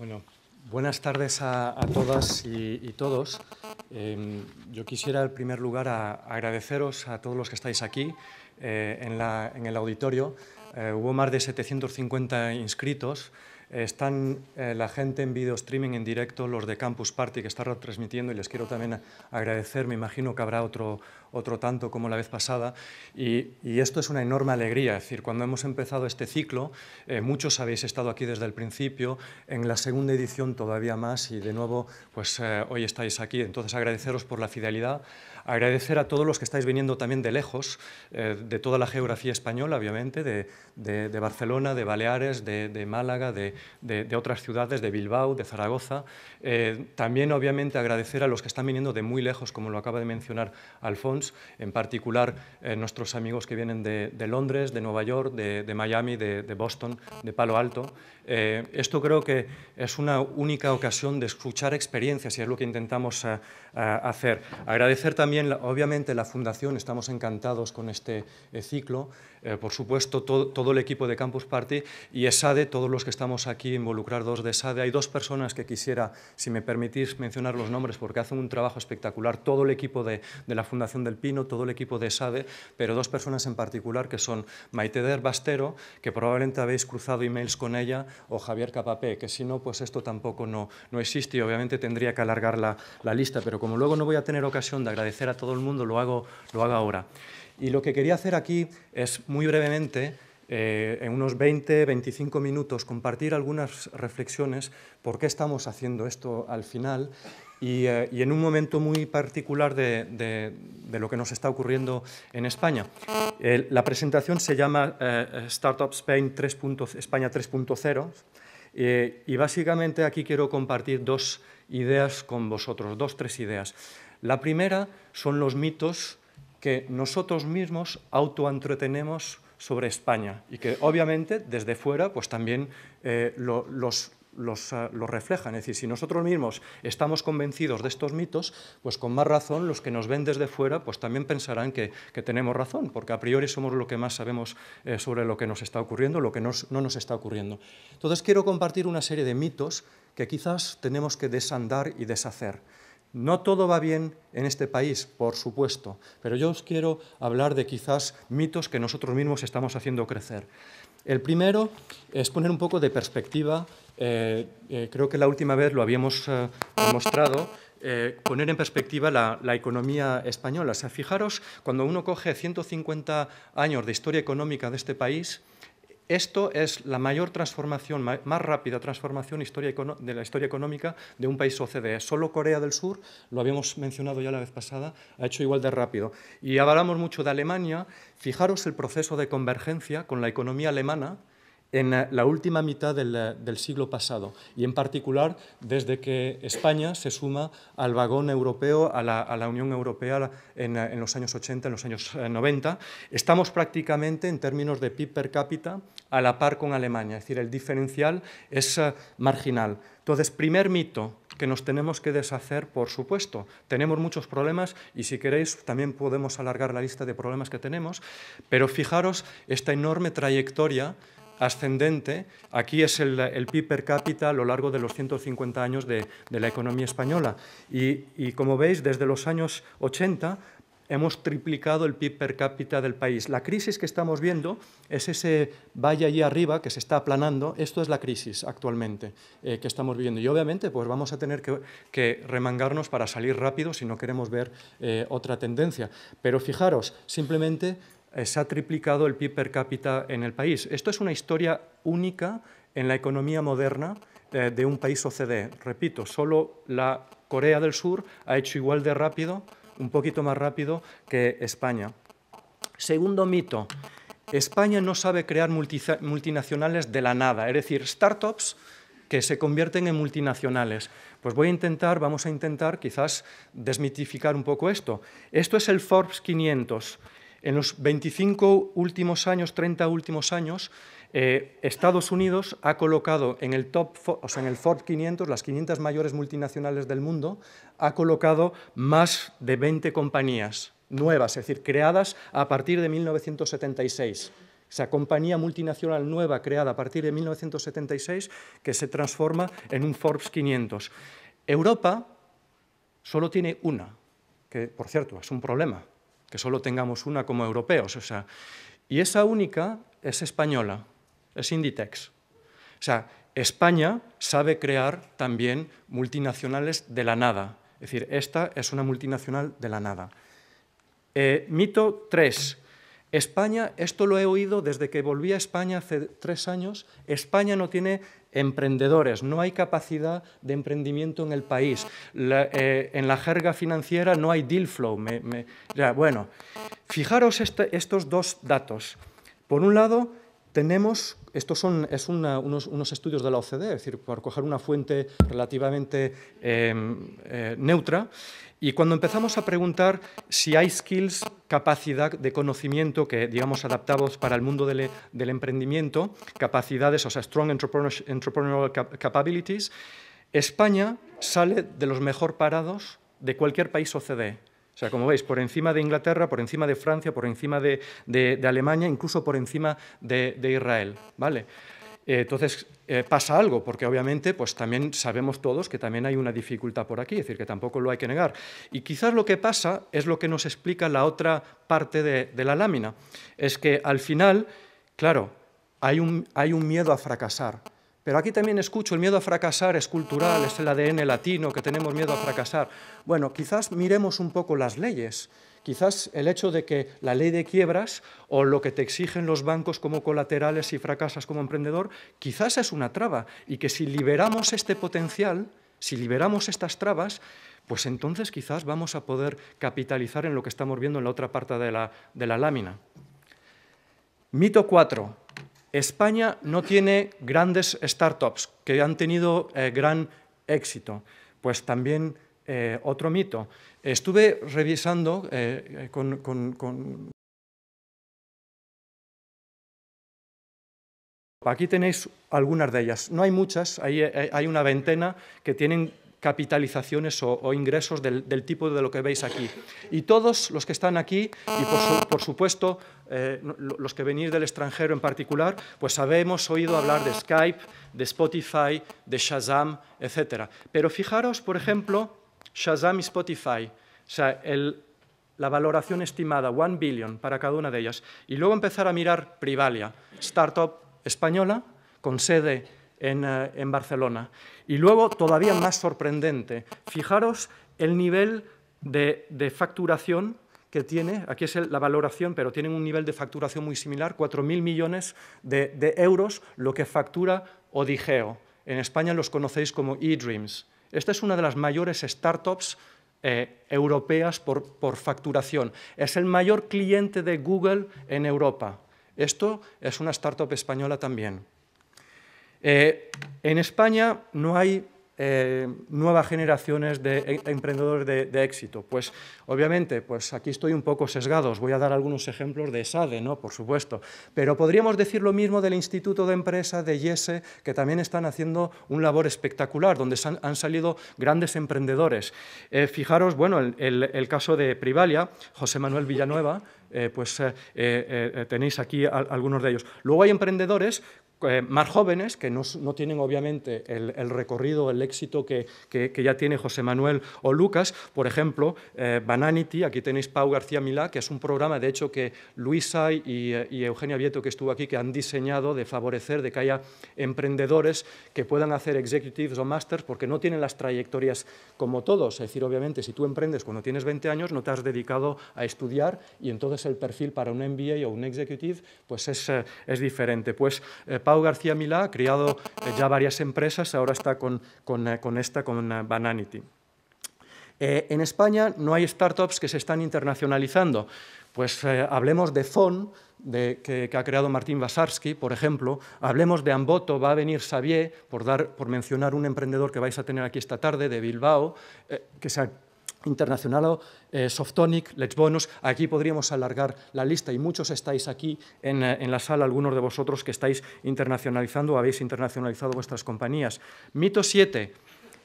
Bueno, buenas tardes a, todas y, todos. Em, yo quisiera, en primer lugar, agradeceros a todos los que estáis aquí eh, en, el auditorio. Eh, hubo más de 750 inscritos. Están eh, la gente en video streaming en directo, los de Campus Party que están retransmitiendo y les quiero también agradecer, me imagino que habrá otro, tanto como la vez pasada y, esto es una enorme alegría, es decir, cuando hemos empezado este ciclo, eh, muchos habéis estado aquí desde el principio, en la segunda edición todavía más y de nuevo pues eh, hoy estáis aquí, entonces agradeceros por la fidelidad, Agradecer a todos los que estáis viniendo también de lejos, eh, de toda la geografía española, obviamente, de, Barcelona, de Baleares, de, Málaga, de, otras ciudades, de Bilbao, de Zaragoza. Eh, también, obviamente, agradecer a los que están viniendo de muy lejos, como lo acaba de mencionar Alfons, en particular eh, nuestros amigos que vienen de, Londres, de Nueva York, de, Miami, de, Boston, de Palo Alto. esto creo que es una única ocasión de escuchar experiencias y es lo que intentamos hacer. Agradecer también, obviamente, la Fundación, estamos encantados con este eh, ciclo, eh, por supuesto, todo el equipo de Campus Party y ESADE, todos los que estamos aquí involucrados de ESADE. Hay dos personas que quisiera, si me permitís mencionar los nombres, porque hacen un trabajo espectacular, todo el equipo de, la Fundación del Pino, todo el equipo de ESADE, pero dos personas en particular que son maiteder Bastero, que probablemente habéis cruzado emails con ella, o Javier Capapé, que si no, pues esto tampoco no, existe y obviamente tendría que alargar la, lista, pero como luego no voy a tener ocasión de agradecer a todo el mundo, lo hago, lo hago ahora. Y lo que quería hacer aquí es, muy brevemente, eh, en unos 20, 25 minutos, compartir algunas reflexiones por qué estamos haciendo esto al final y, eh, en un momento muy particular de, lo que nos está ocurriendo en España. la presentación se llama eh, Startup Spain 3. España 3.0 y básicamente aquí quiero compartir dos ideas con vosotros, dos, tres ideas. La primera son los mitos que nosotros mismos autoentretenemos sobre España y que obviamente desde fuera pues también eh, lo, los, ah, reflejan. Es decir, si nosotros mismos estamos convencidos de estos mitos, pues con más razón los que nos ven desde fuera pues también pensarán que, tenemos razón, porque a priori somos lo que más sabemos eh, sobre lo que nos está ocurriendo, lo que no nos está ocurriendo. Entonces quiero compartir una serie de mitos que quizás tenemos que desandar y deshacer. No todo va bien en este país, por supuesto, pero yo os quiero hablar de quizás mitos que nosotros mismos estamos haciendo crecer. El primero es poner un poco de perspectiva, eh, eh, creo que la última vez lo habíamos eh, demostrado, poner en perspectiva la, la, economía española. O sea, fijaros, cuando uno coge 150 años de historia económica de este país, esto es la mayor transformación, más rápida transformación de la historia económica de un país OCDE. Solo Corea del Sur, lo habíamos mencionado ya la vez pasada, ha hecho igual de rápido. Y hablamos mucho de Alemania. Fijaros el proceso de convergencia con la economía alemana, en la última mitad del, siglo pasado y en particular desde que España se suma al vagón europeo, a la, Unión Europea en, los años 80, en los años 90, eh, estamos prácticamente en términos de PIB per cápita a la par con Alemania, es decir, el diferencial es eh, marginal. Entonces, primer mito que nos tenemos que deshacer, por supuesto. Tenemos muchos problemas y si queréis también podemos alargar la lista de problemas que tenemos, pero fijaros esta enorme trayectoria ascendente. Aquí es el, PIB per cápita a lo largo de los 150 años de, la economía española. Y, como veis, desde los años 80 hemos triplicado el PIB per cápita del país. La crisis que estamos viendo es ese valle allí arriba que se está aplanando. Esto es la crisis actualmente eh, que estamos viviendo. Y obviamente pues vamos a tener que, remangarnos para salir rápido si no queremos ver eh, otra tendencia. Pero fijaros, simplemente eh, se ha triplicado el PIB per cápita en el país. Esto es una historia única en la economía moderna eh, de, un país OCDE. Repito, solo la Corea del Sur ha hecho igual de rápido, un poquito más rápido que España. Segundo mito, España no sabe crear multinacionales de la nada, es decir, startups que se convierten en multinacionales. Pues voy a intentar, vamos a intentar quizás desmitificar un poco esto. Esto es el Forbes 500. En los 25 últimos años, 30 últimos años, eh, Estados Unidos ha colocado en el top, o sea, en el Ford 500, las 500 mayores multinacionales del mundo, ha colocado más de 20 compañías nuevas, es decir, creadas a partir de 1976. O sea, compañía multinacional nueva creada a partir de 1976 que se transforma en un Forbes 500. Europa solo tiene una, que por cierto es un problema, que solo tengamos una como europeos. O sea, y esa única es española, es Inditex. O sea, España sabe crear también multinacionales de la nada. Es decir, esta es una multinacional de la nada. Eh, mito 3. España, esto lo he oído desde que volví a España hace tres años, España no tiene emprendedores, no hay capacidad de emprendimiento en el país. Eh, en la jerga financiera no hay deal flow. bueno, fijaros este, estos dos datos. Por un lado, tenemos estos son unos, estudios de la OCDE, es decir, por coger una fuente relativamente em, eh, neutra. Y cuando empezamos a preguntar si hay skills, capacidad de conocimiento que, digamos, adaptados para el mundo del, del emprendimiento, capacidades, o sea, strong entrepreneurial capabilities, España sale de los mejor parados de cualquier país OCDE. O sea, como veis, por encima de Inglaterra, por encima de Francia, por encima de, Alemania, incluso por encima de, Israel. ¿vale? Eh, entonces, eh, pasa algo, porque obviamente pues también sabemos todos que también hay una dificultad por aquí, es decir, que tampoco lo hay que negar. Y quizás lo que pasa es lo que nos explica la otra parte de, de la lámina, es que al final, claro, hay un, hay un miedo a fracasar. Pero aquí también escucho el miedo a fracasar es cultural, es el ADN latino, que tenemos miedo a fracasar. Bueno, quizás miremos un poco las leyes. Quizás el hecho de que la ley de quiebras o lo que te exigen los bancos como colaterales si fracasas como emprendedor, quizás es una traba y que si liberamos este potencial, si liberamos estas trabas, pues entonces quizás vamos a poder capitalizar en lo que estamos viendo en la otra parte de la, de la lámina. Mito 4. España no tiene grandes startups que han tenido eh, gran éxito. Pues también eh, otro mito. Estuve revisando eh, con, Aquí tenéis algunas de ellas. No hay muchas, hay, hay una veintena que tienen capitalizaciones o, ingresos del, tipo de lo que veis aquí. Y todos los que están aquí, y por, supuesto eh, los que venís del extranjero en particular, pues sabemos oído hablar de Skype, de Spotify, de Shazam, etc. Pero fijaros, por ejemplo, Shazam y Spotify. O sea, la valoración estimada, 1 billion para cada una de ellas. Y luego empezar a mirar Privalia, startup española con sede eh, en, Barcelona. Y luego, todavía más sorprendente, fijaros el nivel de, facturación que tiene, aquí es la valoración, pero tienen un nivel de facturación muy similar, 4.000 millones de, euros, lo que factura Odigeo. En España los conocéis como eDreams. Esta es una de las mayores startups eh, europeas por facturación. Es el mayor cliente de Google en Europa. Esto es una startup española también. Eh, en España no hay eh, nuevas generaciones de e-, emprendedores de, éxito. Pues obviamente, pues aquí estoy un poco sesgado, os voy a dar algunos ejemplos de SADE, ¿no? por supuesto, pero podríamos decir lo mismo del Instituto de Empresa de IESE, que también están haciendo un labor espectacular, donde han, salido grandes emprendedores. Eh, fijaros, bueno, el, caso de Privalia, José Manuel Villanueva, pues tenéis aquí algunos de ellos. Luego hay emprendedores eh, más jóvenes, que no, tienen obviamente el, recorrido, el éxito que, ya tiene José Manuel o Lucas. Por ejemplo, eh, Bananity, aquí tenéis Pau García Milá, que es un programa, de hecho, que Luisa y, eh, y, Eugenia Vieto, que estuvo aquí, que han diseñado de favorecer, de que haya emprendedores que puedan hacer executives o masters, porque no tienen las trayectorias como todos. Es decir, obviamente, si tú emprendes cuando tienes 20 años, no te has dedicado a estudiar y entonces el perfil para un MBA o un executive pues es, diferente. Pues García Milá ha creado eh, ya varias empresas, ahora está con, eh, esta, con eh, Bananity. en España no hay startups que se están internacionalizando. Pues hablemos de Zon, que, ha creado Martín Basarsky, por ejemplo. Hablemos de Amboto, va a venir Xavier, por, dar, por mencionar un emprendedor que vais a tener aquí esta tarde, de Bilbao, que se ha Internacional, eh, Softonic, Let's Bonus, aquí podríamos alargar la lista y muchos estáis aquí en, eh, en, la sala, algunos de vosotros que estáis internacionalizando o habéis internacionalizado vuestras compañías. Mito 7.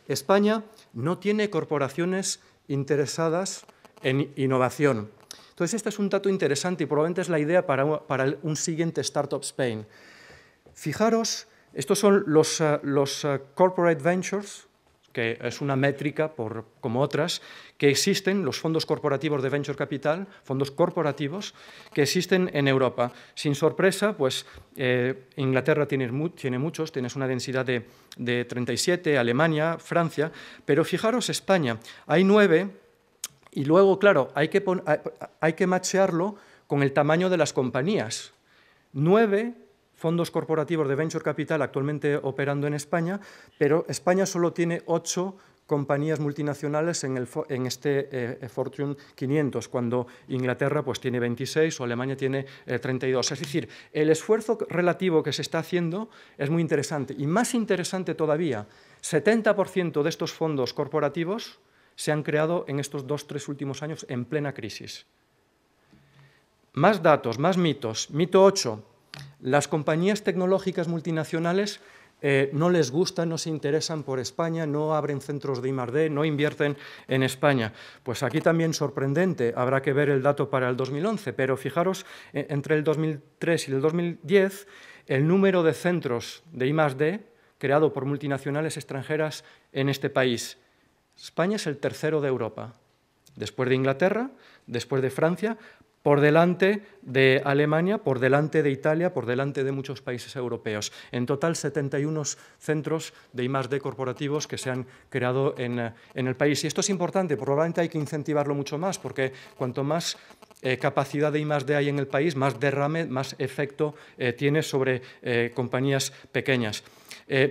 España no tiene corporaciones interesadas en innovación. Entonces, este es un dato interesante y probablemente es la idea para, un siguiente Startup Spain. Fijaros, estos son los, eh, corporate ventures, que es una métrica, como otras, que existen los fondos corporativos de venture capital, fondos corporativos que existen en Europa. Sin sorpresa, pues eh, Inglaterra tiene, muchos, tienes una densidad de, 37, Alemania, Francia, pero fijaros España, hay nueve y luego, claro, hay que, hay que machearlo con el tamaño de las compañías. Nueve fondos corporativos de venture capital actualmente operando en España, pero España solo tiene ocho compañías multinacionales en, este eh, Fortune 500, cuando Inglaterra pues, tiene 26 o Alemania tiene 32. Eh, es decir, el esfuerzo relativo que se está haciendo es muy interesante. Y más interesante todavía, 70% de estos fondos corporativos se han creado en estos dos, tres últimos años en plena crisis. Más datos, más mitos. Mito 8. Las compañías tecnológicas multinacionales eh, no les gusta, no se interesan por España, no abren centros de I+.D., no invierten en España. Pues aquí también sorprendente, habrá que ver el dato para el 2011, pero fijaros, e, entre el 2003 y el 2010, el número de centros de I+.D. creado por multinacionales extranjeras en este país. España es el tercero de Europa, después de Inglaterra, después de Francia, por delante de Alemania, por delante de Italia, por delante de muchos países europeos. En total, 71 centros de I+.D. corporativos que se han creado eh, en, el país. Y esto es importante, probablemente hay que incentivarlo mucho más, porque cuanto más eh, capacidad de I+.D. hay en el país, más derrame, más efecto eh, tiene sobre compañías pequeñas.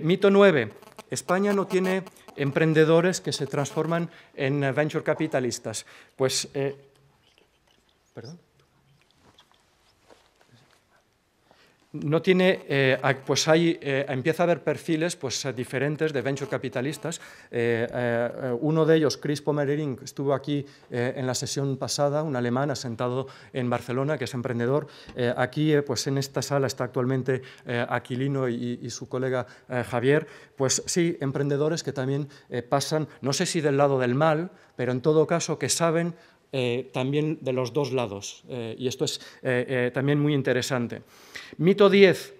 mito 9. España no tiene emprendedores que se transforman en venture capitalistas. Pues... ¿Perdón? no tiene, eh, pues hay, eh, empieza a haber perfiles pues, diferentes de venture capitalistas. Eh, uno de ellos, Chris Pomerering, estuvo aquí en la sesión pasada, un alemán asentado en Barcelona, que es emprendedor. aquí, pues en esta sala está actualmente Aquilino y, y, su colega Javier. Pues sí, emprendedores que también pasan, no sé si del lado del mal, pero en todo caso que saben eh, también de los dos lados. Eh, y esto es eh, también muy interesante. Mito 10.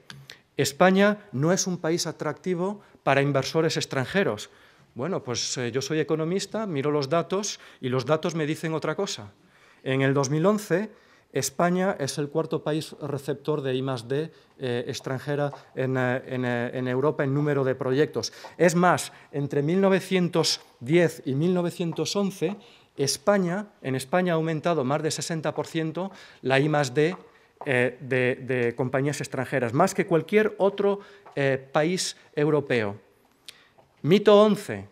España no es un país atractivo para inversores extranjeros. Bueno, pues yo soy economista, miro los datos y los datos me dicen otra cosa. En el 2011, España es el cuarto país receptor de I +D, extranjera en, en, Europa en número de proyectos. Es más, entre 1910 y 1911 España, en España ha aumentado más de 60% la I +D, eh, de, compañías extranjeras, más que cualquier otro eh, país europeo. Mito 11.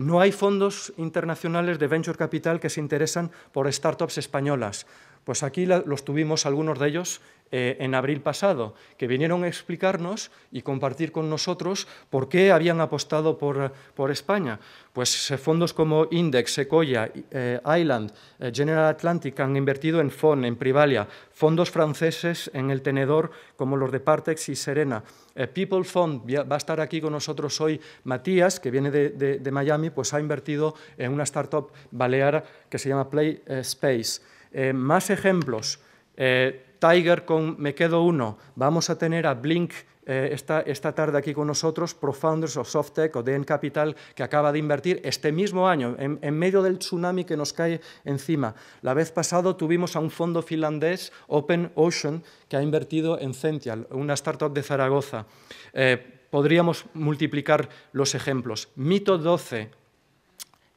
No hay fondos internacionales de venture capital que se interesan por startups españolas. Pues aquí los tuvimos algunos de ellos eh, en abril pasado, que vinieron a explicarnos y compartir con nosotros por qué habían apostado por, por España. Pues eh, fondos como Index, Sequoia, eh, Island, General Atlantic han invertido en FON, en Privalia, fondos franceses en el tenedor como los de Partex y Serena. People Fund va a estar aquí con nosotros hoy Matías, que viene de Miami, pues ha invertido en una startup balear que se llama Play eh, Space. Eh, más ejemplos. Eh, Tiger con Me Quedo Uno. Vamos a tener a Blink esta, tarde aquí con nosotros, Profounders of SoftTech o DN Capital, que acaba de invertir este mismo año, en, medio del tsunami que nos cae encima. La vez pasado tuvimos a un fondo finlandés, Open Ocean, que ha invertido en Cential, una startup de Zaragoza. podríamos multiplicar los ejemplos. Mito 12,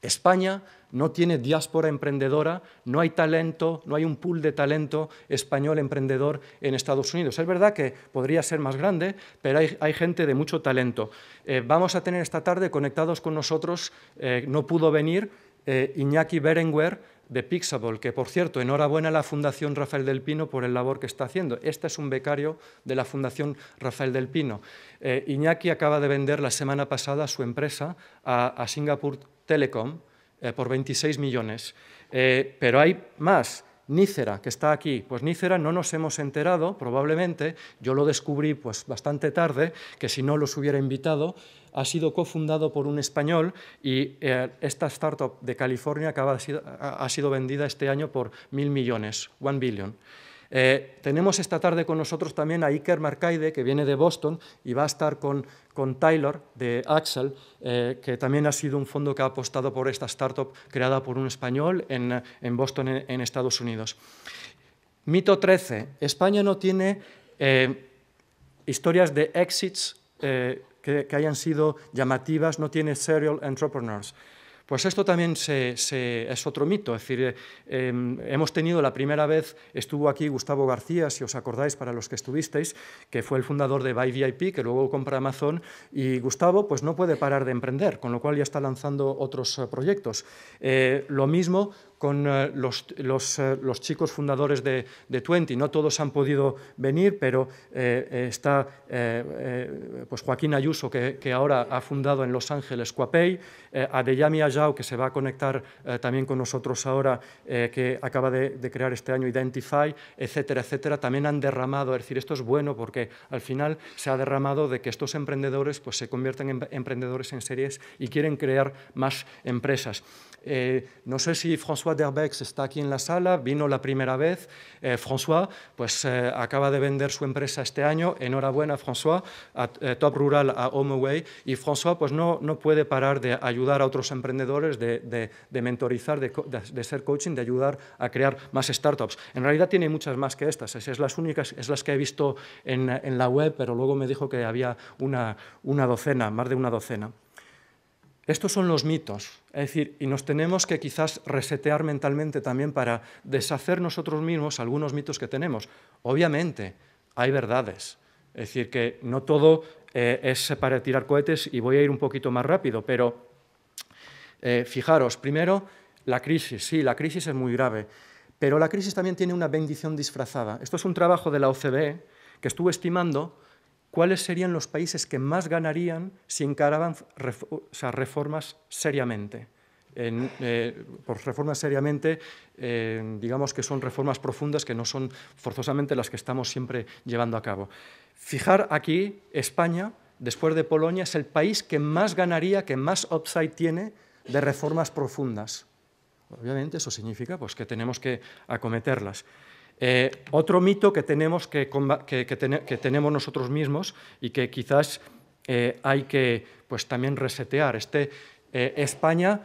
España no tiene diáspora emprendedora, no hay talento, no hay un pool de talento español emprendedor en Estados Unidos. Es verdad que podría ser más grande, pero hay, gente de mucho talento. Eh, vamos a tener esta tarde conectados con nosotros, eh, no pudo venir, eh, Iñaki Berenguer de Pixable, que por cierto, enhorabuena a la Fundación Rafael del Pino por el labor que está haciendo. Este es un becario de la Fundación Rafael del Pino. Iñaki acaba de vender la semana pasada su empresa a, a Singapur Telecom eh, por 26 millones. Eh, pero hay más. Nícera, que está aquí. Pues Nícera no nos hemos enterado, probablemente, yo lo descubrí pues, bastante tarde, que si no los hubiera invitado, ha sido cofundado por un español y eh, esta startup de California acaba, ha sido vendida este año por mil millones, one billion. Eh, tenemos esta tarde con nosotros también a Iker Marcaide, que viene de Boston y va a estar con, Tyler de Axel, eh, que también ha sido un fondo que ha apostado por esta startup creada por un español en, Boston, en, Estados Unidos. Mito 13. España no tiene eh, historias de exits que hayan sido llamativas, no tiene serial entrepreneurs. Pues esto también es otro mito, es decir, em, hemos tenido la primera vez, estuvo aquí Gustavo García, si os acordáis, para los que estuvisteis, que fue el fundador de Buy que luego compra Amazon, y Gustavo pues no puede parar de emprender, con lo cual ya está lanzando otros eh, proyectos. Eh, lo mismo con eh, eh, los, chicos fundadores de, Twenty. No todos han podido venir, pero eh, está pues Joaquín Ayuso, que, ahora ha fundado en Los Ángeles Cuapey, Adeyami Ayao, que se va a conectar también con nosotros ahora, que acaba de, crear este año Identify, etcétera, etcétera, también han derramado. Es decir, esto es bueno porque al final se ha derramado de que estos emprendedores pues, se convierten en emprendedores en series y quieren crear más empresas. Eh, no sé si François Derbex está aquí en la sala, vino la primera vez. Eh, François pues, eh, acaba de vender su empresa este año. Enhorabuena, François, a Top Rural, a HomeAway. Y François pues, no, no puede parar de ayudar a otros emprendedores, de, de, de mentorizar, de, de, ser coaching, de ayudar a crear más startups. En realidad tiene muchas más que estas. Es, las únicas, es las que he visto en, en, la web, pero luego me dijo que había una, una docena, más de una docena. Estos son los mitos, es decir, y nos tenemos que quizás resetear mentalmente también para deshacer nosotros mismos algunos mitos que tenemos. Obviamente, hay verdades, es decir, que no todo eh, es para tirar cohetes y voy a ir un poquito más rápido, pero eh, fijaros, primero, la crisis, sí, la crisis es muy grave, pero la crisis también tiene una bendición disfrazada. Esto es un trabajo de la OCDE que estuve estimando cuáles serían los países que más ganarían si encaraban esas reformas seriamente. Eh, por pues reformas seriamente, eh, digamos que son reformas profundas que no son forzosamente las que estamos siempre llevando a cabo. Fijar aquí, España, después de Polonia, es el país que más ganaría, que más upside tiene de reformas profundas. Obviamente eso significa pues, que tenemos que acometerlas. Eh, otro mito que tenemos, que, tenemos nosotros mismos y que quizás eh, hay que pues, también resetear. Este, eh, España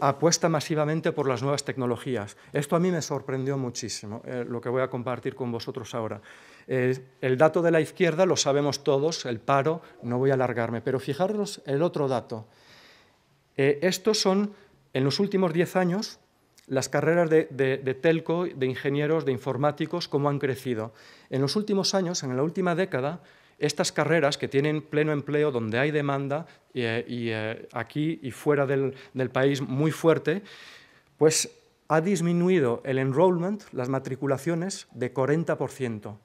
apuesta masivamente por las nuevas tecnologías. Esto a mí me sorprendió muchísimo, lo que voy a compartir con vosotros ahora. el dato de la izquierda lo sabemos todos, el paro, no voy a alargarme, pero fijaros el otro dato. estos son, en los últimos diez años, las carreras de, telco, de ingenieros, de informáticos, cómo han crecido. En los últimos años, en la última década, estas carreras que tienen pleno empleo, donde hay demanda, y, eh, eh, aquí y fuera del, país muy fuerte, pues ha disminuido el enrollment, las matriculaciones, de 40%.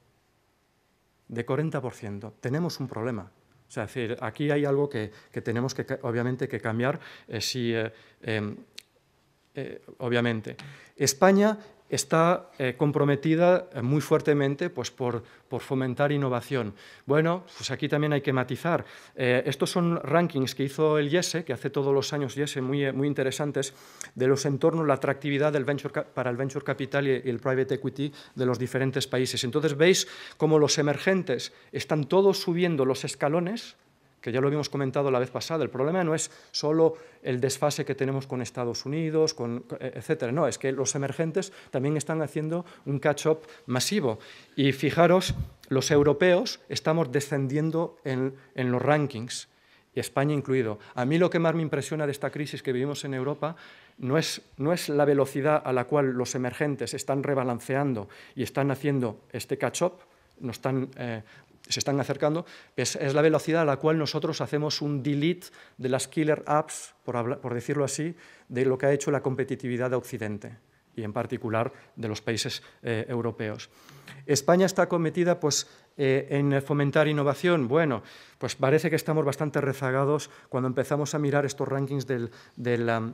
De 40%. Tenemos un problema. O sea, decir, aquí hay algo que, tenemos que, obviamente, que cambiar eh, si em, eh, obviamente. España está eh, comprometida eh, muy fuertemente pues, por, por, fomentar innovación. Bueno, pues aquí también hay que matizar. estos son rankings que hizo el IESE, que hace todos los años IESE, muy, muy interesantes, de los entornos, la atractividad del venture, para el venture capital y el private equity de los diferentes países. Entonces veis cómo los emergentes están todos subiendo los escalones, que ya lo habíamos comentado la vez pasada, el problema no es solo el desfase que tenemos con Estados Unidos, con, etcétera, no, es que los emergentes también están haciendo un catch-up masivo. Y fijaros, los europeos estamos descendiendo en, los rankings, España incluido. A mí lo que más me impresiona de esta crisis que vivimos en Europa no es, no es la velocidad a la cual los emergentes están rebalanceando y están haciendo este catch-up, nos están eh, se están acercando, es, la velocidad a la cual nosotros hacemos un delete de las killer apps, por, decirlo así, de lo que ha hecho la competitividad de Occidente y en particular de los países eh, europeos. España está cometida pues, eh, en fomentar innovación. Bueno, pues parece que estamos bastante rezagados cuando empezamos a mirar estos rankings del um,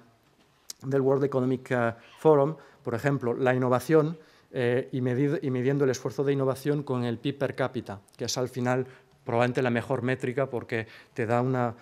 World Economic eh, Forum. Por ejemplo, la innovación eh, y, midiendo el esfuerzo de innovación con el PIB per cápita, que es al final probablemente la mejor métrica porque te da una,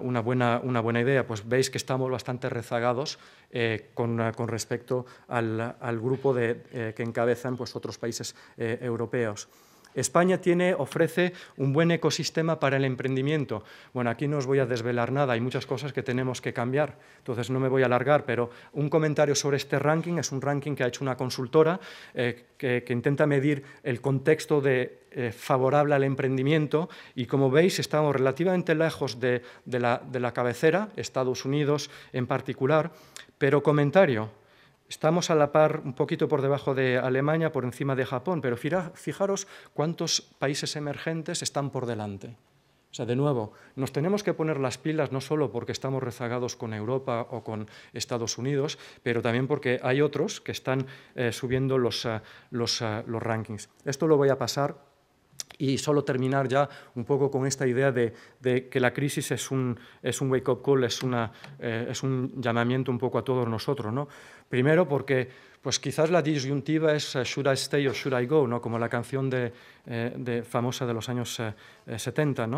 buena, idea. Pues veis que estamos bastante rezagados eh, con, respecto al, grupo eh, que encabezan pues, otros países europeos. España ofrece un buen ecosistema para el emprendimiento. Bueno, aquí no os voy a desvelar nada, hay muchas cosas que tenemos que cambiar, entonces no me voy a alargar, pero un comentario sobre este ranking, es un ranking que ha hecho una consultora eh, que, intenta medir el contexto eh, favorable al emprendimiento y como veis estamos relativamente lejos de la cabecera, Estados Unidos en particular, pero comentario, Estamos a la par, un poquito por debajo de Alemania, por encima de Japón, pero fijaros cuántos países emergentes están por delante. O sea, de nuevo, nos tenemos que poner las pilas no solo porque estamos rezagados con Europa o con Estados Unidos, pero también porque hay otros que están eh, subiendo los, eh, eh, los, rankings. Esto lo voy a pasar y solo terminar ya un poco con esta idea de, que la crisis es un, es un wake-up call, es, una, es un llamamiento un poco a todos nosotros. ¿no? Primero porque pues, quizás la disyuntiva es eh, should I stay or should I go, ¿no? como la canción de, eh, famosa de los años 70.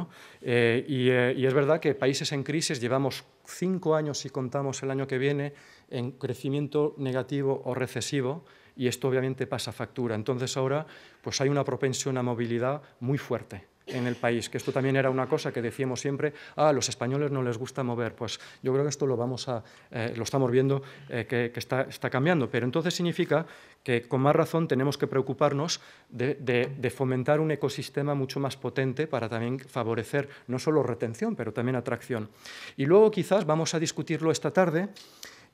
Eh, y, es verdad que países en crisis llevamos cinco años, si contamos el año que viene, en crecimiento negativo o recesivo, y esto obviamente pasa factura. Entonces ahora pues hay una propensión a movilidad muy fuerte en el país, que esto también era una cosa que decíamos siempre, ah, a los españoles no les gusta mover, pues yo creo que esto lo vamos a, eh, lo estamos viendo eh, que, está, cambiando, pero entonces significa que con más razón tenemos que preocuparnos de, fomentar un ecosistema mucho más potente para también favorecer no solo retención, pero también atracción. Y luego quizás vamos a discutirlo esta tarde,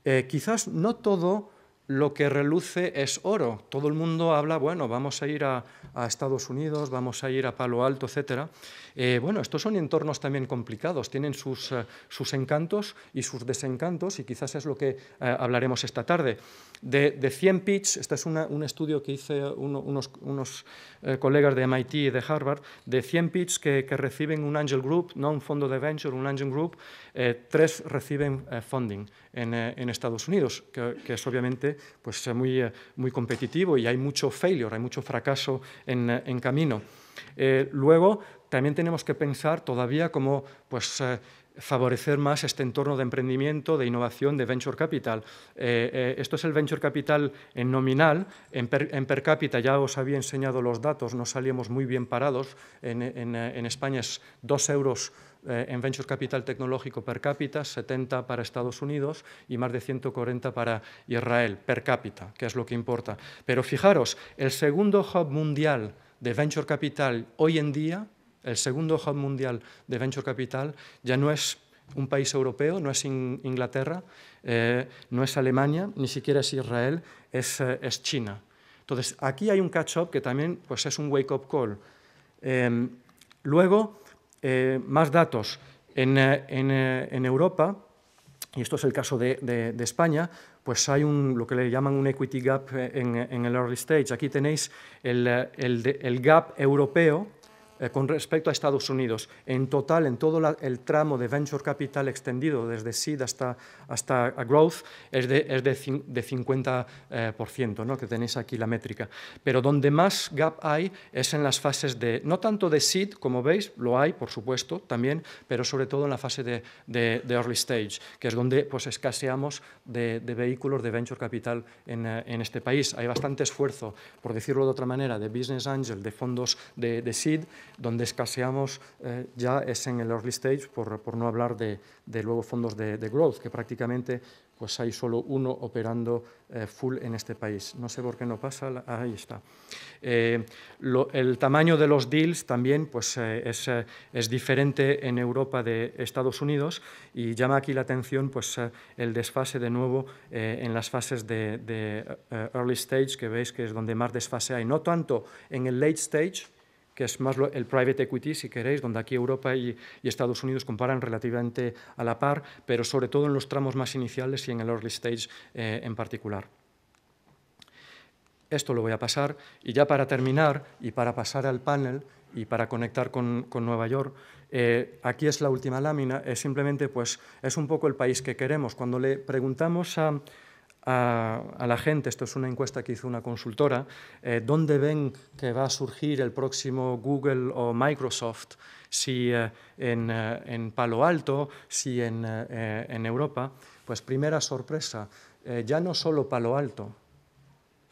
eh, quizás no todo lo que reluce es oro. Todo el mundo habla, bueno, vamos a ir a, Estados Unidos, vamos a ir a Palo Alto, etcétera. Eh, bueno, estos son entornos también complicados, tienen eh, sus, encantos y sus desencantos, y quizás es lo que eh, hablaremos esta tarde. De, 100 pitch, este es un estudio que hice unos, colegas de MIT y de Harvard, de 100 pitch que, reciben un angel group, no un fondo de venture, un angel group, tres reciben funding en, Estados Unidos, que, es obviamente pues, muy, competitivo y hay mucho failure, hay mucho fracaso en camino. Eh, luego, también tenemos que pensar todavía cómo pues, eh, favorecer más este entorno de emprendimiento, de innovación, de venture capital. Eh, esto es el venture capital en nominal, en per, cápita ya os había enseñado los datos, no salíamos muy bien parados, en, en España es 2 euros en venture capital tecnológico per cápita, 70 para Estados Unidos y más de 140 para Israel per cápita, que es lo que importa. Pero fijaros, el segundo hub mundial, de venture capital hoy en día, el segundo hub mundial de venture capital, ya no es un país europeo, no es Inglaterra, eh, no es Alemania, ni siquiera es Israel, es, eh, China. Entonces, aquí hay un catch-up que también pues, es un wake-up call. Em, luego, eh, más datos. En, en Europa, y esto es el caso de, España, pues hay un, lo que le llaman un equity gap eh, en, el early stage. Aquí tenéis el eh, gap europeo eh, con respecto a Estados Unidos. En total, en todo el tramo de venture capital extendido desde seed hasta, hasta growth, es de, 50%, eh, ¿no? que tenéis aquí la métrica. Pero donde más gap hay es en las fases de, no tanto de seed, como veis, lo hay, por supuesto, también, pero sobre todo en la fase de, early stage, que es donde pues, escaseamos de, vehículos de venture capital eh, en, este país. Hay bastante esfuerzo, por decirlo de otra manera, de business angel, de fondos de, de seed, donde escaseamos eh, ya es en el early stage, por, por no hablar de, de luego fondos de, de, growth, que prácticamente pues hay solo uno operando eh, full en este país. No sé por qué no pasa, ahí está. Eh, el tamaño de los deals también pues, es, es, diferente en Europa de Estados Unidos y llama aquí la atención pues, el desfase de nuevo en las fases de, de early stage, que veis que es donde más desfase hay, no tanto en el late stage, que es más el private equity, si queréis, donde aquí Europa y, Estados Unidos comparan relativamente a la par, pero sobre todo en los tramos más iniciales y en el early stage eh, en particular. Esto lo voy a pasar y ya para terminar y para pasar al panel y para conectar con, Nueva York, eh, aquí es la última lámina, es simplemente pues es un poco el país que queremos. Cuando le preguntamos a a, la gente, esto es una encuesta que hizo una consultora, eh, dónde ven que va a surgir el próximo Google o Microsoft, si eh, eh, en, Palo Alto, si en, Europa, pues primera sorpresa, ya no solo Palo Alto,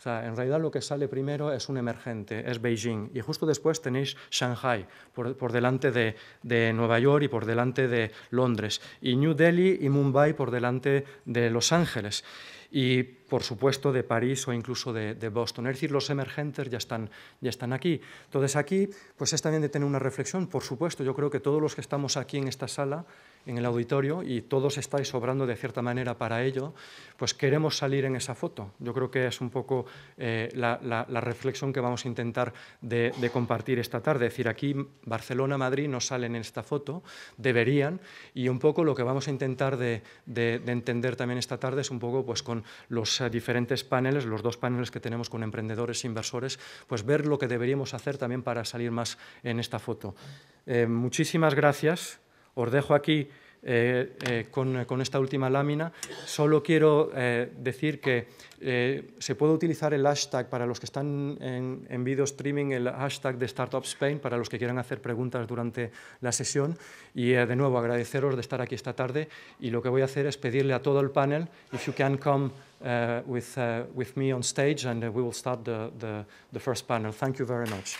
en realidad lo que sale primero es un emergente, es Beijing, y justo después tenéis Shanghai, por, delante de, de, Nueva York y por delante de Londres, y New Delhi y Mumbai por delante de Los Ángeles y, por supuesto, de París o incluso de, Boston. Es decir, los emergentes ya están, ya están aquí. Entonces, aquí pues es también de tener una reflexión. Por supuesto, yo creo que todos los que estamos aquí en esta sala en el auditorio y todos estáis sobrando de cierta manera para ello, pues queremos salir en esa foto. Yo creo que es un poco eh, la, reflexión que vamos a intentar de, compartir esta tarde. Es decir, aquí Barcelona, Madrid no salen en esta foto, deberían, y un poco lo que vamos a intentar de, entender también esta tarde es un poco pues, con los eh, diferentes paneles, los dos paneles que tenemos con emprendedores e inversores, pues ver lo que deberíamos hacer también para salir más en esta foto. Eh, muchísimas gracias. Os dejo aquí eh, eh, con, esta última lámina. Solo quiero eh, decir que se puede utilizar el hashtag para los que están en, video streaming, el hashtag de Startup Spain, para los que quieran hacer preguntas durante la sesión. Y de nuevo, agradeceros de estar aquí esta tarde. Y lo que voy a hacer es pedirle a todo el panel, if you can come with, with me on stage, and we will start the first panel. Thank you very much.